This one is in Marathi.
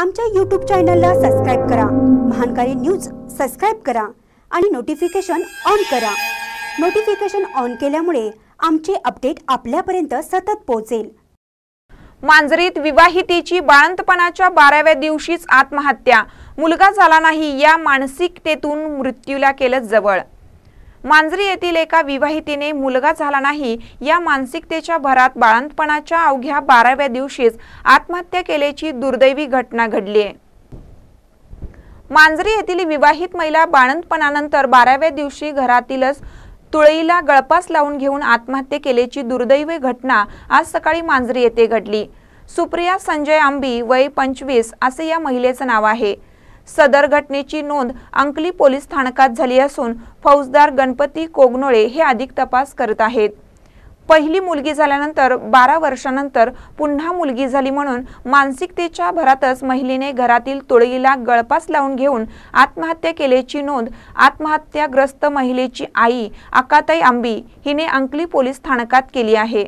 आमच्या यूट्यूब चॅनलला सबस्क्राईब करा महानकारी न्यूज सबस्क्राईब करा आणि नोटिफिकेशन ऑन करा नोटिफिकेशन ऑन केल्यामुळे आमचे अपडेट आपल्यापर्यंत सतत पोहोचेल मांजरीत विवाहितेची बाळंतपणाच्या बाराव्या दिवशीच आत्महत्या मुलगा झाला नाही या मानसिकतेतून मृत्यूला केलं जवळ मांजरी येथील एका विवाहितीने मुलगा झाला नाही या मानसिकतेच्या भरात बाळंतपणाच्या अवघ्या बाराव्या दिवशीच आत्महत्या केल्याची दुर्दैवी घटना घडली आहे मांजरी येथील विवाहित महिला बाळंतपणानंतर बाराव्या दिवशी घरातीलच तुळईला गळपास लावून घेऊन आत्महत्या केल्याची दुर्दैवी घटना आज सकाळी मांजरी येथे घडली सुप्रिया संजय आंबी वय पंचवीस असे या महिलेचं नाव आहे सदर घटनेची नोंद अंकली पोलीस स्थानकात झाली असून फौजदार गणपती कोगनोळे हे अधिक तपास करत आहेत पहिली मुलगी झाल्यानंतर बारा वर्षानंतर पुन्हा मुलगी झाली म्हणून मानसिकतेच्या भरातच महिलेने घरातील तुळईला गळपास लावून घेऊन आत्महत्या केल्याची नोंद आत्महत्याग्रस्त महिलेची आई अकाताई आंबी हिने अंकली पोलीस स्थानकात केली आहे